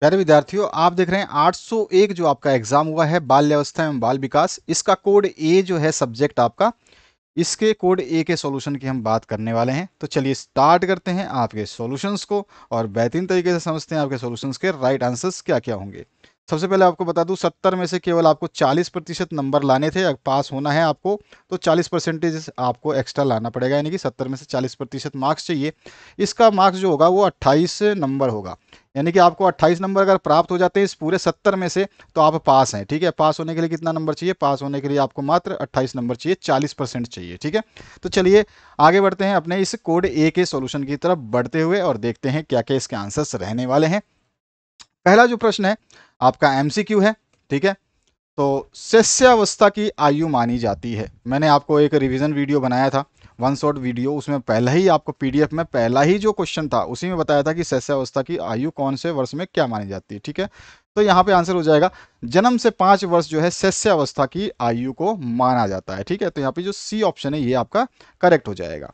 प्यारे विद्यार्थियों आप देख रहे हैं 801 जो आपका एग्जाम हुआ है बाल्यावस्था एवं बाल विकास इसका कोड ए जो है सब्जेक्ट आपका इसके कोड ए के सॉल्यूशन की हम बात करने वाले हैं तो चलिए स्टार्ट करते हैं आपके सॉल्यूशंस को और बेहतरीन तरीके से समझते हैं आपके सॉल्यूशंस के राइट आंसर्स क्या क्या होंगे सबसे पहले आपको बता दूं सत्तर में से केवल आपको चालीस प्रतिशत नंबर लाने थे पास होना है आपको तो चालीस परसेंटेज आपको एक्स्ट्रा लाना पड़ेगा यानी कि सत्तर में से चालीस प्रतिशत मार्क्स चाहिए इसका मार्क्स जो होगा वो अट्ठाईस नंबर होगा यानी कि आपको अट्ठाईस नंबर अगर प्राप्त हो जाते हैं इस पूरे सत्तर में से तो आप पास हैं ठीक है पास होने के लिए कितना नंबर चाहिए पास होने के लिए आपको मात्र अट्ठाईस नंबर चाहिए चालीस परसेंट चाहिए ठीक है तो चलिए आगे बढ़ते हैं अपने इस कोड ए के सोल्यूशन की तरफ बढ़ते हुए और देखते हैं क्या क्या इसके आंसर्स रहने वाले हैं पहला जो प्रश्न है आपका एमसीक्यू है ठीक है तो शिष्यावस्था की आयु मानी जाती है मैंने आपको एक रिवीजन वीडियो बनाया था वन शॉट वीडियो उसमें पहला ही आपको पीडीएफ में पहला ही जो क्वेश्चन था उसी में बताया था कि शिष्यावस्था की आयु कौन से वर्ष में क्या मानी जाती है ठीक है तो यहाँ पे आंसर हो जाएगा जन्म से पाँच वर्ष जो है शिष्यावस्था की आयु को माना जाता है ठीक है तो यहाँ पे जो सी ऑप्शन है ये आपका करेक्ट हो जाएगा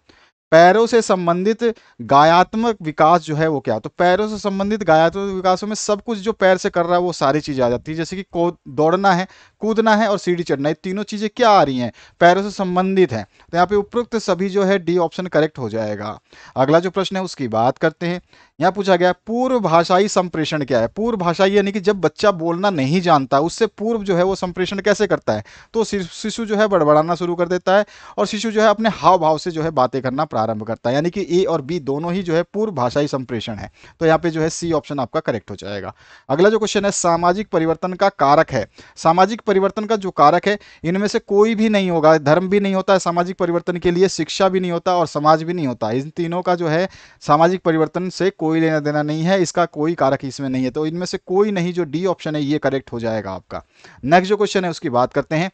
पैरों से संबंधित गायात्मक विकास जो है वो क्या तो पैरों से संबंधित गायात्मक विकासों में सब कुछ जो पैर से कर रहा है वो सारी चीजें आ जाती है जैसे कि दौड़ना है कूदना है और सीढ़ी चढ़ना है तीनों चीज़ें क्या आ रही हैं पैरों से संबंधित हैं तो यहाँ पे उपरोक्त सभी जो है डी ऑप्शन करेक्ट हो जाएगा अगला जो प्रश्न है उसकी बात करते हैं यहाँ पूछा गया पूर्व भाषाई संप्रेषण क्या है पूर्व भाषाई यानी कि जब बच्चा बोलना नहीं जानता उससे पूर्व जो है वो संप्रेषण कैसे करता है तो शिशु जो है बड़बड़ाना शुरू कर देता है और शिशु जो है अपने हाव भाव से जो है बातें करना प्रारंभ करता है यानी कि ए और बी दोनों ही जो है पूर्व भाषाई संप्रेषण है तो यहाँ पे जो है सी ऑप्शन आपका करेक्ट हो जाएगा अगला जो क्वेश्चन है सामाजिक परिवर्तन का कारक है सामाजिक परिवर्तन का जो कारक है इनमें से कोई भी नहीं होगा धर्म भी नहीं होता है सामाजिक परिवर्तन के लिए शिक्षा भी नहीं होता और समाज भी नहीं होता इन तीनों का जो है सामाजिक परिवर्तन से कोई लेना देना नहीं है इसका कोई कारक इसमें नहीं है तो इनमें से कोई नहीं जो डी ऑप्शन है ये करेक्ट हो जाएगा आपका नेक्स्ट जो क्वेश्चन है उसकी बात करते हैं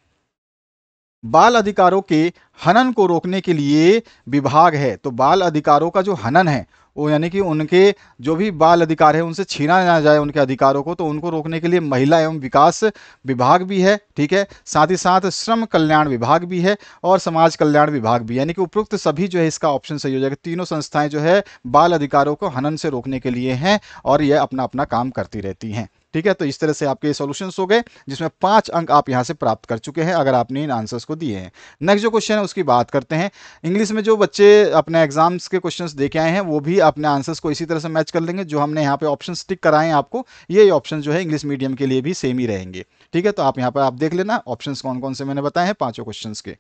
बाल अधिकारों के हनन को रोकने के लिए विभाग है तो बाल अधिकारों का जो हनन है वो यानी कि उनके जो भी बाल अधिकार है उनसे छीना ना जाए उनके अधिकारों को तो उनको रोकने के लिए महिला एवं विकास विभाग भी है ठीक है साथ ही साथ श्रम कल्याण विभाग भी है और समाज कल्याण विभाग भी यानी कि उपरोक्त सभी जो है इसका ऑप्शन सही हो जाएगा तीनों संस्थाएं जो है बाल अधिकारों को हनन से रोकने के लिए हैं और यह अपना अपना काम करती रहती हैं ठीक है तो इस तरह से आपके सोल्यूशन सॉल्यूशंस हो गए जिसमें पांच अंक आप यहाँ से प्राप्त कर चुके हैं अगर आपने इन आंसर्स को दिए हैं नेक्स्ट जो क्वेश्चन है उसकी बात करते हैं इंग्लिश में जो बच्चे अपने एग्जाम्स के क्वेश्चन देखे आए हैं वो भी अपने आंसर्स को इसी तरह से मैच कर लेंगे जो हमने यहाँ पे ऑप्शन स्टिक कराए हैं आपको ये ऑप्शन जो है इंग्लिश मीडियम के लिए भी सेम ही रहेंगे ठीक है तो आप यहाँ पर आप देख लेना ऑप्शन कौन कौन से मैंने बताए हैं पांचों क्वेश्चन के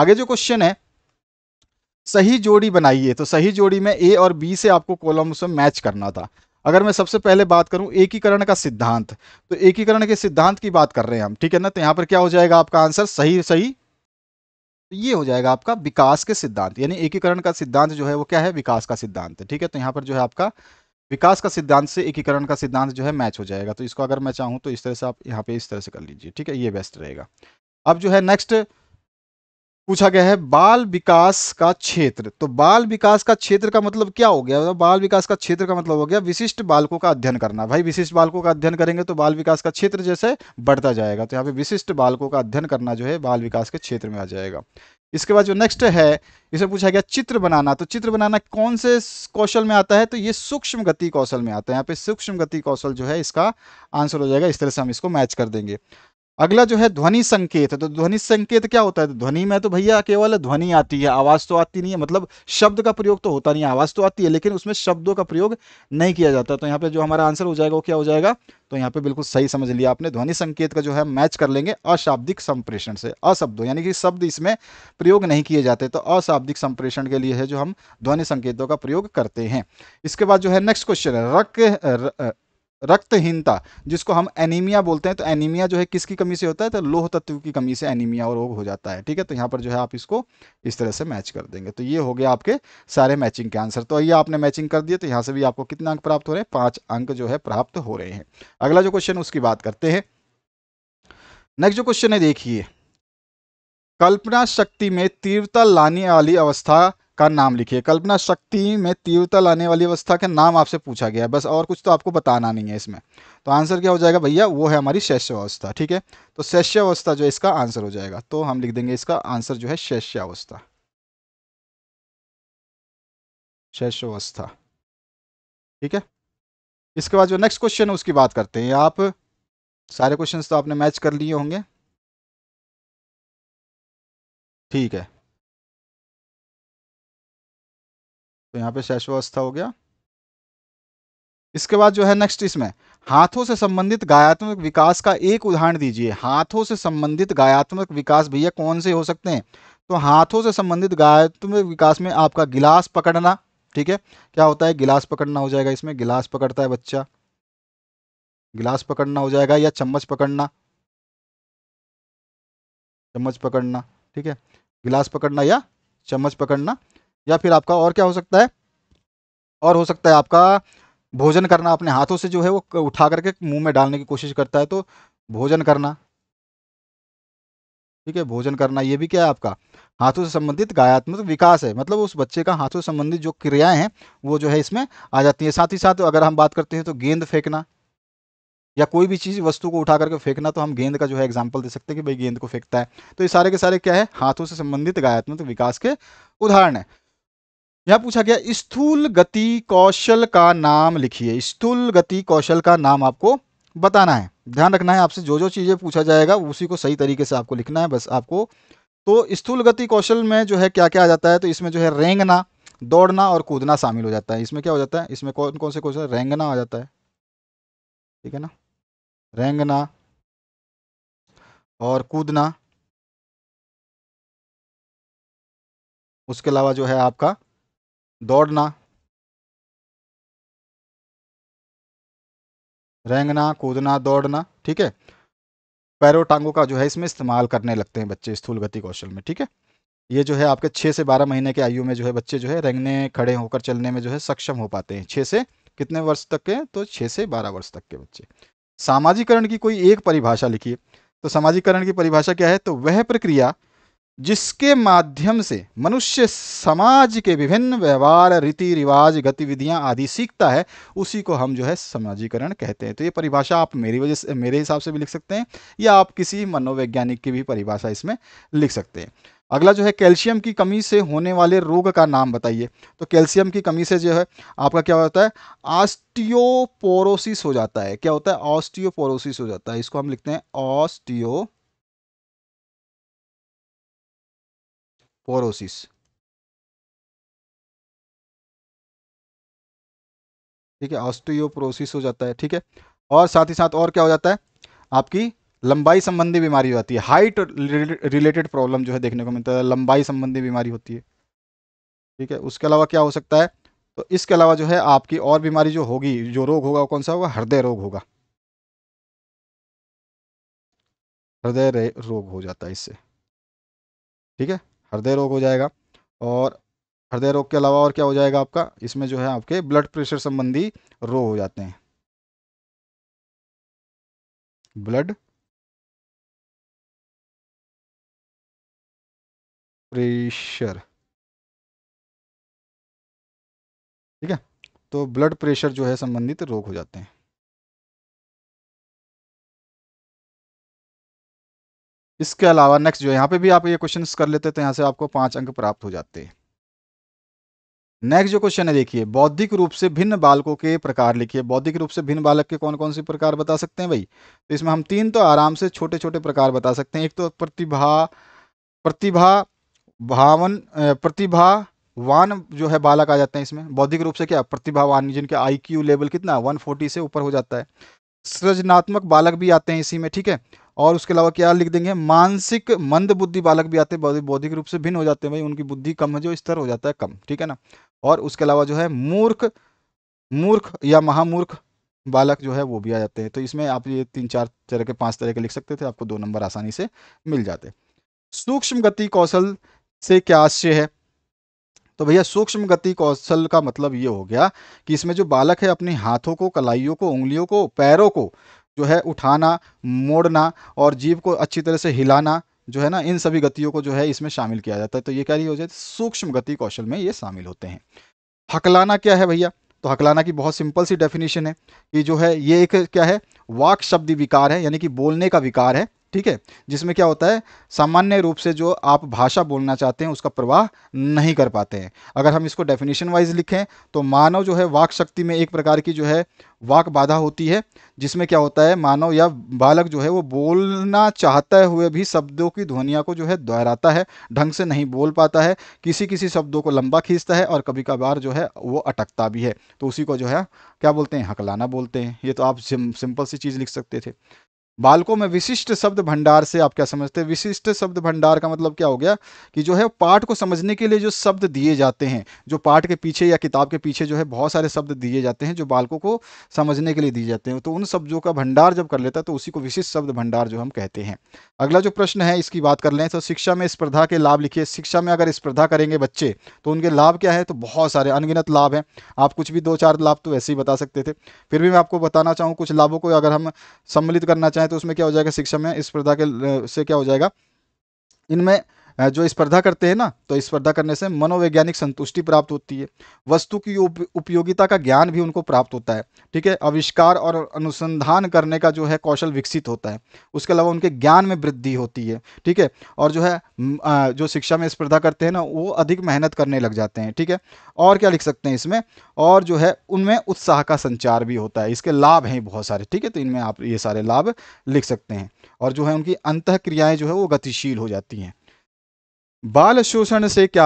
आगे जो क्वेश्चन है सही जोड़ी बनाइए तो सही जोड़ी में ए और बी से आपको कॉलम्स में मैच करना था अगर मैं सबसे पहले बात करूं एकीकरण का सिद्धांत तो एकीकरण के सिद्धांत की बात कर रहे हैं हम ठीक है ना तो यहां पर क्या हो जाएगा आपका आंसर सही सही तो ये हो जाएगा आपका विकास के सिद्धांत यानी एकीकरण का सिद्धांत जो है वो क्या है विकास का सिद्धांत ठीक है तो यहां पर जो है आपका विकास का सिद्धांत से एकीकरण का सिद्धांत जो है मैच हो जाएगा तो इसको अगर मैं चाहूं तो इस तरह से आप यहाँ पे इस तरह से कर लीजिए ठीक है ये बेस्ट रहेगा अब जो है नेक्स्ट पूछा गया है बाल विकास का क्षेत्र तो बाल विकास का क्षेत्र का मतलब क्या हो गया मतलब बाल विकास का क्षेत्र का मतलब हो गया विशिष्ट बालकों का अध्ययन करना भाई विशिष्ट बालकों का अध्ययन करेंगे तो बाल विकास का क्षेत्र जैसे बढ़ता जाएगा तो यहाँ पे विशिष्ट बालकों का अध्ययन करना जो है बाल विकास के क्षेत्र में आ जाएगा इसके बाद जो नेक्स्ट है इसे पूछा गया चित्र बनाना तो चित्र बनाना कौन से कौशल में आता है तो ये सूक्ष्म गति कौशल में आता है यहाँ पे सूक्ष्म गति कौशल जो है इसका आंसर हो जाएगा इस तरह से हम इसको मैच कर देंगे अगला जो है ध्वनि संकेत तो ध्वनि संकेत क्या होता है तो ध्वनि में तो भैया केवल ध्वनि आती है आवाज तो आती नहीं है मतलब शब्द का प्रयोग तो होता नहीं है आवाज तो आती है लेकिन उसमें शब्दों का प्रयोग नहीं किया जाता तो यहाँ पे जो हमारा आंसर हो जाएगा वो क्या हो जाएगा तो यहाँ पे बिल्कुल सही समझ लिया आपने ध्वनि संकेत का जो है मैच कर लेंगे अशाब्दिक संप्रेषण से अशब्दों यानी कि शब्द इसमें प्रयोग नहीं किए जाते तो अशाब्दिक संप्रेषण के लिए है जो हम ध्वनि संकेतों का प्रयोग करते हैं इसके बाद जो है नेक्स्ट क्वेश्चन है रक रक्तहीनता जिसको हम एनीमिया बोलते हैं तो एनीमिया जो है किसकी कमी से होता है तो लोह तत्व की कमी से एनीमिया रोग हो जाता है ठीक है तो यहाँ पर जो है आप इसको इस तरह से मैच कर देंगे तो ये हो गया आपके सारे मैचिंग के आंसर तो ये आपने मैचिंग कर दिया तो यहाँ से भी आपको कितने अंक प्राप्त हो रहे हैं पाँच अंक जो है प्राप्त हो रहे हैं अगला जो क्वेश्चन उसकी बात करते हैं नेक्स्ट जो क्वेश्चन है देखिए कल्पना शक्ति में तीव्रता लाने वाली अवस्था का नाम लिखिए कल्पना शक्ति में तीव्रता लाने वाली अवस्था का नाम आपसे पूछा गया है बस और कुछ तो आपको बताना नहीं है इसमें तो आंसर क्या हो जाएगा भैया वो है हमारी शैश्यावस्था ठीक है तो शैष्यावस्था जो है इसका आंसर हो जाएगा तो हम लिख देंगे इसका आंसर जो है शैष्यावस्था शैशवावस्था ठीक है इसके बाद जो नेक्स्ट क्वेश्चन है उसकी बात करते हैं आप सारे क्वेश्चन तो आपने मैच कर लिए होंगे ठीक है तो यहाँ पे शैशवावस्था हो गया इसके बाद जो है नेक्स्ट इसमें हाथों से संबंधित गायात्मक विकास का एक उदाहरण दीजिए हाथों से संबंधित गायात्मक विकास भैया कौन से हो सकते हैं तो हाथों से संबंधित गायात्मक विकास में आपका गिलास पकड़ना ठीक है क्या होता है गिलास पकड़ना हो जाएगा इसमें गिलास पकड़ता है बच्चा गिलास पकड़ना हो जाएगा या चम्मच पकड़ना चम्मच पकड़ना ठीक है गिलास पकड़ना या चम्मच पकड़ना या फिर आपका और क्या हो सकता है और हो सकता है आपका भोजन करना अपने हाथों से जो है वो उठा करके मुंह में डालने की कोशिश करता है तो भोजन करना ठीक है भोजन करना ये भी क्या है आपका हाथों से संबंधित गायात्मक विकास है मतलब उस बच्चे का हाथों से संबंधित जो क्रियाएं हैं वो जो है इसमें आ जाती है साथ ही साथ अगर हम बात करते हैं तो गेंद फेंकना या कोई भी चीज़ वस्तु को उठा करके फेंकना तो हम गेंद का जो है एग्जाम्पल दे सकते हैं कि भाई गेंद को फेंकता है तो ये सारे के सारे क्या है हाथों से संबंधित गायात्मक विकास के उदाहरण है यह पूछा गया स्थूल गति कौशल का नाम लिखिए स्थूल गति कौशल का नाम आपको बताना है ध्यान रखना है आपसे जो जो चीज़ें पूछा जाएगा उसी को सही तरीके से आपको लिखना है बस आपको तो स्थूल गति कौशल में जो है क्या क्या आ जाता है तो इसमें जो है रेंगना दौड़ना और कूदना शामिल हो जाता है इसमें क्या हो जाता है इसमें कौन कौन से कौशल रेंगना आ जाता है ठीक है ना रेंगना और कूदना उसके अलावा जो है आपका दौड़ना रेंगना कूदना दौड़ना ठीक है पैरों टांगों का जो है इसमें इस्तेमाल करने लगते हैं बच्चे स्थूल गति कौशल में ठीक है ये जो है आपके छः से बारह महीने के आयु में जो है बच्चे जो है रेंगने खड़े होकर चलने में जो है सक्षम हो पाते हैं छः से कितने वर्ष तक के तो छः से बारह वर्ष तक के बच्चे सामाजिकरण की कोई एक परिभाषा लिखिए तो सामाजिकरण की परिभाषा क्या है तो वह प्रक्रिया जिसके माध्यम से मनुष्य समाज के विभिन्न व्यवहार रीति रिवाज गतिविधियां आदि सीखता है उसी को हम जो है समाजीकरण कहते हैं तो ये परिभाषा आप मेरी वजह से मेरे हिसाब से भी लिख सकते हैं या आप किसी मनोवैज्ञानिक की भी परिभाषा इसमें लिख सकते हैं अगला जो है कैल्शियम की कमी से होने वाले रोग का नाम बताइए तो कैल्शियम की कमी से जो है आपका क्या होता है ऑस्टियोपोरोसिस हो जाता है क्या होता है ऑस्टियोपोरोसिस हो जाता है इसको हम लिखते हैं ऑस्टियो पोरोसिस ठीक है ऑस्टियोपोरोसिस हो जाता है ठीक है और साथ ही साथ और क्या हो जाता है आपकी लंबाई संबंधी बीमारी हो जाती है हाइट रिलेटेड प्रॉब्लम जो है देखने को मिलता है लंबाई संबंधी बीमारी होती है ठीक है उसके अलावा क्या हो सकता है तो इसके अलावा जो है आपकी और बीमारी जो होगी जो रोग होगा वो कौन सा होगा हृदय रोग होगा हृदय रोग हो जाता है इससे ठीक है हृदय रोग हो जाएगा और हृदय रोग के अलावा और क्या हो जाएगा आपका इसमें जो है आपके ब्लड प्रेशर संबंधी रोग हो जाते हैं ब्लड प्रेशर ठीक है तो ब्लड प्रेशर जो है संबंधित रोग हो जाते हैं इसके अलावा नेक्स्ट जो यहाँ पे भी आप ये क्वेश्चन कर लेते तो यहाँ से आपको पांच अंक प्राप्त हो जाते हैं नेक्स्ट जो क्वेश्चन है देखिए बौद्धिक रूप से भिन्न बालकों के प्रकार लिखिए बौद्धिक रूप से भिन्न बालक के कौन कौन से प्रकार बता सकते हैं भाई तो इसमें हम तीन तो आराम से छोटे छोटे प्रकार बता सकते हैं एक तो प्रतिभा प्रतिभा भावन प्रतिभा वान जो है बालक आ जाते हैं इसमें बौद्धिक रूप से क्या प्रतिभावान जिनके आई लेवल कितना 140 से ऊपर हो जाता है सृजनात्मक बालक भी आते हैं इसी में ठीक है और उसके अलावा क्या लिख देंगे मानसिक मंद बुद्धि बालक भी आते हैं बौद्धिक रूप से भिन्न हो जाते हैं भाई उनकी बुद्धि कम है जो स्तर हो जाता है कम ठीक है ना और उसके अलावा जो है मूर्ख मूर्ख या महामूर्ख बालक जो है वो भी आ जाते हैं तो इसमें आप ये तीन चार तरह के पांच तरह के लिख सकते थे आपको दो नंबर आसानी से मिल जाते सूक्ष्म गति कौशल से क्या आशय है तो भैया सूक्ष्म गति कौशल का मतलब ये हो गया कि इसमें जो बालक है अपने हाथों को कलाइयों को उंगलियों को पैरों को जो है उठाना मोड़ना और जीव को अच्छी तरह से हिलाना जो है ना इन सभी गतियों को जो है इसमें शामिल किया जाता है तो ये क्या हो जाए सूक्ष्म गति कौशल में ये शामिल होते हैं हकलाना क्या है भैया तो हकलाना की बहुत सिंपल सी डेफिनेशन है कि जो है ये एक क्या है वाक शब्द विकार है यानी कि बोलने का विकार है ठीक है जिसमें क्या होता है सामान्य रूप से जो आप भाषा बोलना चाहते हैं उसका प्रवाह नहीं कर पाते हैं अगर हम इसको डेफिनेशन वाइज लिखें तो मानव जो है वाक शक्ति में एक प्रकार की जो है वाक बाधा होती है जिसमें क्या होता है मानव या बालक जो है वो बोलना चाहते हुए भी शब्दों की ध्वनिया को जो है दोहराता है ढंग से नहीं बोल पाता है किसी किसी शब्दों को लंबा खींचता है और कभी कभार जो है वो अटकता भी है तो उसी को जो है क्या बोलते हैं हकलाना बोलते हैं ये तो आप सिंपल सी चीज़ लिख सकते थे बालकों में विशिष्ट शब्द भंडार से आप क्या समझते हैं विशिष्ट शब्द भंडार का मतलब क्या हो गया कि जो है पाठ को समझने के लिए जो शब्द दिए जाते हैं जो पाठ के पीछे या किताब के पीछे जो है बहुत सारे शब्द दिए जाते हैं जो बालकों को समझने के लिए दिए जाते हैं तो उन शब्दों का भंडार जब कर लेता है तो उसी को विशिष्ट शब्द भंडार जो हम कहते हैं अगला जो प्रश्न है इसकी बात कर लें तो शिक्षा में स्पर्धा के लाभ लिखिए शिक्षा में अगर स्पर्धा करेंगे बच्चे तो उनके लाभ क्या है तो बहुत सारे अनगिनत लाभ हैं आप कुछ भी दो चार लाभ तो वैसे ही बता सकते थे फिर भी मैं आपको बताना चाहूँ कुछ लाभों को अगर हम सम्मिलित करना चाहें है तो उसमें क्या हो जाएगा शिक्षा में स्पर्धा के से क्या हो जाएगा इनमें जो स्पर्धा करते हैं ना तो स्पर्धा करने से मनोवैज्ञानिक संतुष्टि प्राप्त होती है वस्तु की उप, उपयोगिता का ज्ञान भी उनको प्राप्त होता है ठीक है आविष्कार और अनुसंधान करने का जो है कौशल विकसित होता है उसके अलावा उनके ज्ञान में वृद्धि होती है ठीक है और जो है जो शिक्षा में स्पर्धा करते हैं ना वो अधिक मेहनत करने लग जाते हैं ठीक है और क्या लिख सकते हैं इसमें और जो है उनमें उत्साह का संचार भी होता है इसके लाभ हैं बहुत सारे ठीक है तो इनमें आप ये सारे लाभ लिख सकते हैं और जो है उनकी अंत क्रियाएँ जो है वो गतिशील हो जाती हैं बाल शोषण से क्या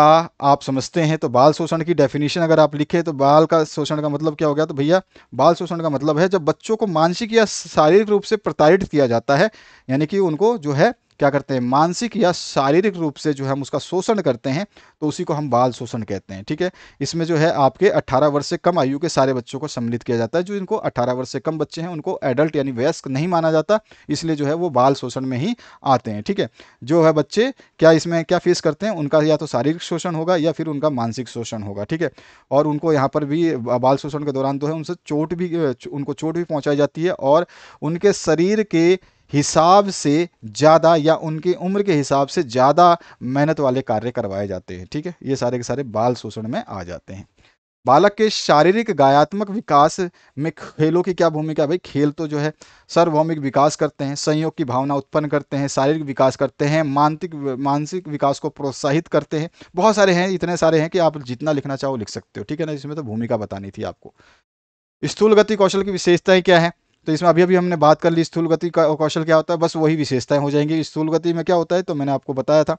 आप समझते हैं तो बाल शोषण की डेफिनेशन अगर आप लिखें तो बाल का शोषण का मतलब क्या हो गया तो भैया बाल शोषण का मतलब है जब बच्चों को मानसिक या शारीरिक रूप से प्रताड़ित किया जाता है यानी कि उनको जो है क्या करते हैं मानसिक या शारीरिक रूप से जो हम उसका शोषण करते हैं तो उसी को हम बाल शोषण कहते हैं ठीक है इसमें जो है आपके अट्ठारह वर्ष से कम आयु के सारे बच्चों को सम्मिलित किया जाता है जो इनको अट्ठारह वर्ष से कम बच्चे हैं उनको एडल्ट यानी वयस्क नहीं माना जाता इसलिए जो है वो बाल शोषण में ही आते हैं ठीक है जो है बच्चे क्या इसमें क्या फेस करते हैं उनका या तो शारीरिक शोषण होगा या फिर उनका मानसिक शोषण होगा ठीक है और उनको यहाँ पर भी बाल शोषण के दौरान जो है उनसे चोट भी उनको चोट भी पहुँचाई जाती है और उनके शरीर के हिसाब से ज़्यादा या उनकी उम्र के हिसाब से ज़्यादा मेहनत वाले कार्य करवाए जाते हैं ठीक है ये सारे के सारे बाल शोषण में आ जाते हैं बालक के शारीरिक गायात्मक विकास में खेलों की क्या भूमिका भाई खेल तो जो है सार्वभौमिक विकास करते हैं संयोग की भावना उत्पन्न करते हैं शारीरिक विकास करते हैं मानसिक मानसिक विकास को प्रोत्साहित करते हैं बहुत सारे हैं इतने सारे हैं कि आप जितना लिखना चाहो लिख सकते हो ठीक है ना इसमें तो भूमिका बतानी थी आपको स्थूल गति कौशल की विशेषताएं क्या है तो इसमें अभी अभी हमने बात कर ली स्थूल गति का कौशल क्या होता है बस वही विशेषताएं हो जाएंगी स्थूल गति में क्या होता है तो मैंने आपको बताया था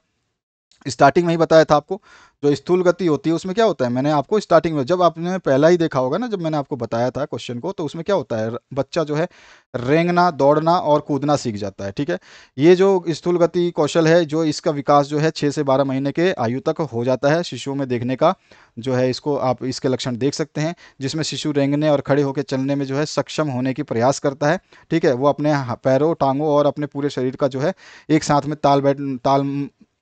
स्टार्टिंग में ही बताया था आपको जो स्थूल गति होती है उसमें क्या होता है मैंने आपको स्टार्टिंग में जब आपने पहला ही देखा होगा ना जब मैंने आपको बताया था क्वेश्चन को तो उसमें क्या होता है बच्चा जो है रेंगना दौड़ना और कूदना सीख जाता है ठीक है ये जो स्थूल गति कौशल है जो इसका विकास जो है छः से बारह महीने के आयु तक हो जाता है शिशुओं में देखने का जो है इसको आप इसके लक्षण देख सकते हैं जिसमें शिशु रेंगने और खड़े होकर चलने में जो है सक्षम होने की प्रयास करता है ठीक है वो अपने पैरों टांगों और अपने पूरे शरीर का जो है एक साथ में ताल बैठ ताल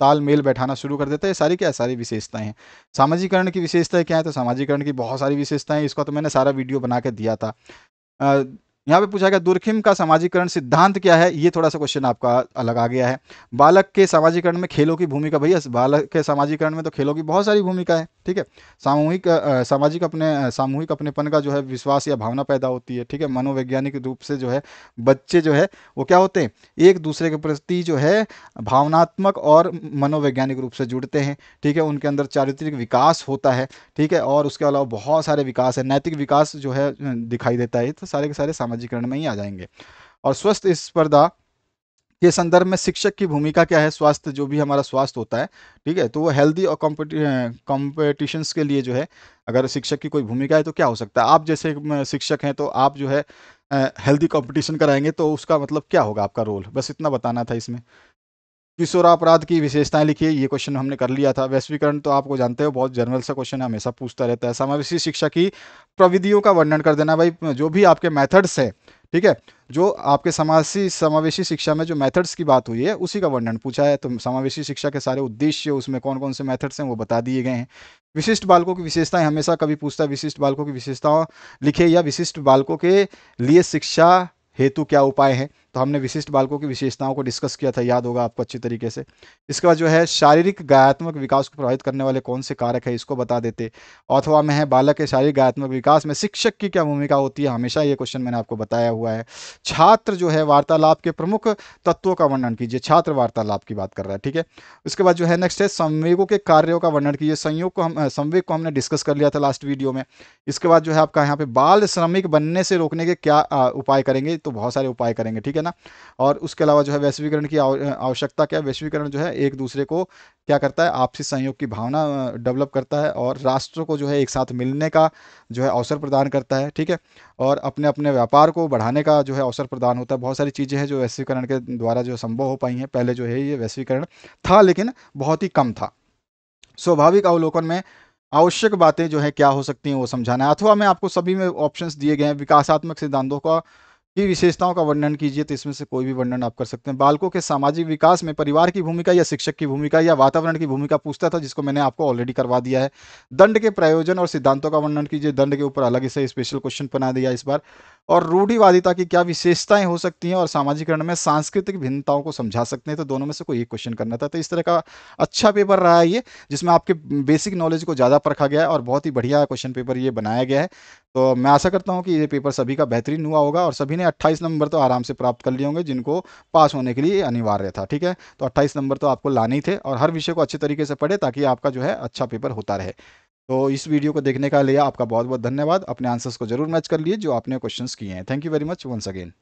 तालमेल बैठाना शुरू कर देता है सारी क्या सारी विशेषताएं हैं सामाजिकरण की विशेषताएं क्या है तो सामाजिकरण की बहुत सारी विशेषताएं इसका तो मैंने सारा वीडियो बना के दिया था यहाँ पे पूछा गया दुर्खिम का सामाजिकरण सिद्धांत क्या है ये थोड़ा सा क्वेश्चन आपका अलग आ गया है बालक के सामाजिकरण में खेलों की भूमिका भैया बालक के समाजीकरण में तो खेलों की बहुत सारी भूमिका है ठीक है सामूहिक सामाजिक अपने सामूहिक अपनेपन का जो है विश्वास या भावना पैदा होती है ठीक है मनोवैज्ञानिक रूप से जो है बच्चे जो है वो क्या होते हैं एक दूसरे के प्रति जो है भावनात्मक और मनोवैज्ञानिक रूप से जुड़ते हैं ठीक है उनके अंदर चारित्रिक विकास होता है ठीक है और उसके अलावा बहुत सारे विकास है नैतिक विकास जो है दिखाई देता है तो सारे के सारे सामाजिक पंजीकरण में ही आ जाएंगे और स्वस्थ स्पर्धा के संदर्भ में शिक्षक की भूमिका क्या है स्वास्थ्य जो भी हमारा स्वास्थ्य होता है ठीक है तो वो हेल्दी और कॉम्पिटिशन के लिए जो है अगर शिक्षक की कोई भूमिका है तो क्या हो सकता है आप जैसे शिक्षक हैं तो आप जो है हेल्दी कॉम्पिटिशन कराएंगे तो उसका मतलब क्या होगा आपका रोल बस इतना बताना था इसमें किशोरापराध की विशेषताएं लिखिए ये क्वेश्चन हमने कर लिया था वैश्वीकरण तो आपको जानते हो बहुत जनरल सा क्वेश्चन हमेशा पूछता रहता है समावेशी शिक्षा की प्रविधियों का वर्णन कर देना भाई जो भी आपके मैथड्स है ठीक है जो आपके समावेशी समावेशी शिक्षा में जो मेथड्स की बात हुई है उसी का वर्णन पूछा है तो समावेशी शिक्षा के सारे उद्देश्य उसमें कौन कौन से मेथड्स हैं वो बता दिए गए हैं विशिष्ट बालकों की विशेषताएं हमेशा कभी पूछता है विशिष्ट बालकों की विशेषताओं लिखे या विशिष्ट बालकों के लिए शिक्षा हेतु क्या उपाय हैं तो हमने विशिष्ट बालकों की विशेषताओं को डिस्कस किया था याद होगा आपको अच्छी तरीके से इसके बाद जो है शारीरिक गायात्मक विकास को प्रभावित करने वाले कौन से कारक है इसको बता देते अथवा में है बालक के शारीरिक गायात्मक विकास में शिक्षक की क्या भूमिका होती है हमेशा ये क्वेश्चन मैंने आपको बताया हुआ है छात्र जो है वार्तालाप के प्रमुख तत्वों का वर्णन कीजिए छात्र वार्तालाप की बात कर रहा है ठीक है उसके बाद जो है नेक्स्ट है संवेगों के कार्यों का वर्णन कीजिए संयोग को हम संवेग को हमने डिस्कस कर लिया था लास्ट वीडियो में इसके बाद जो है आपका यहाँ पे बाल श्रमिक बनने से रोकने के क्या उपाय करेंगे तो बहुत सारे उपाय करेंगे ठीक है है ना और उसके अलावा जो है वैश्वीकरण की आवश्यकता क्या वैश्वीकरण जो है एक दूसरे को क्या करता है आपसी संयोग की भावना डेवलप करता है और राष्ट्रों को जो है एक साथ मिलने का जो है अवसर प्रदान करता है ठीक है और अपने अपने व्यापार को बढ़ाने का जो है अवसर प्रदान होता है बहुत सारी चीज़ें हैं जो वैश्वीकरण के द्वारा जो संभव हो पाई हैं पहले जो है ये वैश्वीकरण था लेकिन बहुत ही कम था स्वाभाविक अवलोकन में आवश्यक बातें जो है क्या हो सकती हैं वो समझाना है अथवा मैं आपको सभी में ऑप्शंस दिए गए हैं विकासात्मक सिद्धांतों का की विशेषताओं का वर्णन कीजिए तो इसमें से कोई भी वर्णन आप कर सकते हैं बालकों के सामाजिक विकास में परिवार की भूमिका या शिक्षक की भूमिका या वातावरण की भूमिका पूछता था जिसको मैंने आपको ऑलरेडी करवा दिया है दंड के प्रयोजन और सिद्धांतों का वर्णन कीजिए दंड के ऊपर अलग से स्पेशल क्वेश्चन बना दिया इस बार और रूढ़ीवादिता की क्या विशेषताएं हो सकती हैं और सामाजिकरण में सांस्कृतिक भिन्नताओं को समझा सकते हैं तो दोनों में से कोई एक क्वेश्चन करना था तो इस तरह का अच्छा पेपर रहा है ये जिसमें आपके बेसिक नॉलेज को ज़्यादा परखा गया है और बहुत ही बढ़िया क्वेश्चन पेपर ये बनाया गया है तो मैं आशा करता हूँ कि ये पेपर सभी का बेहतरीन हुआ होगा और सभी ने अट्ठाईस नंबर तो आराम से प्राप्त कर लिए होंगे जिनको पास होने के लिए अनिवार्य था ठीक है तो अट्ठाईस नंबर तो आपको लाने ही थे और हर विषय को अच्छे तरीके से पढ़े ताकि आपका जो है अच्छा पेपर होता रहे तो इस वीडियो को देखने का लिए आपका बहुत बहुत धन्यवाद अपने आंसर्स को जरूर मैच कर लिए जो आपने क्वेश्चंस किए हैं thank you very much once again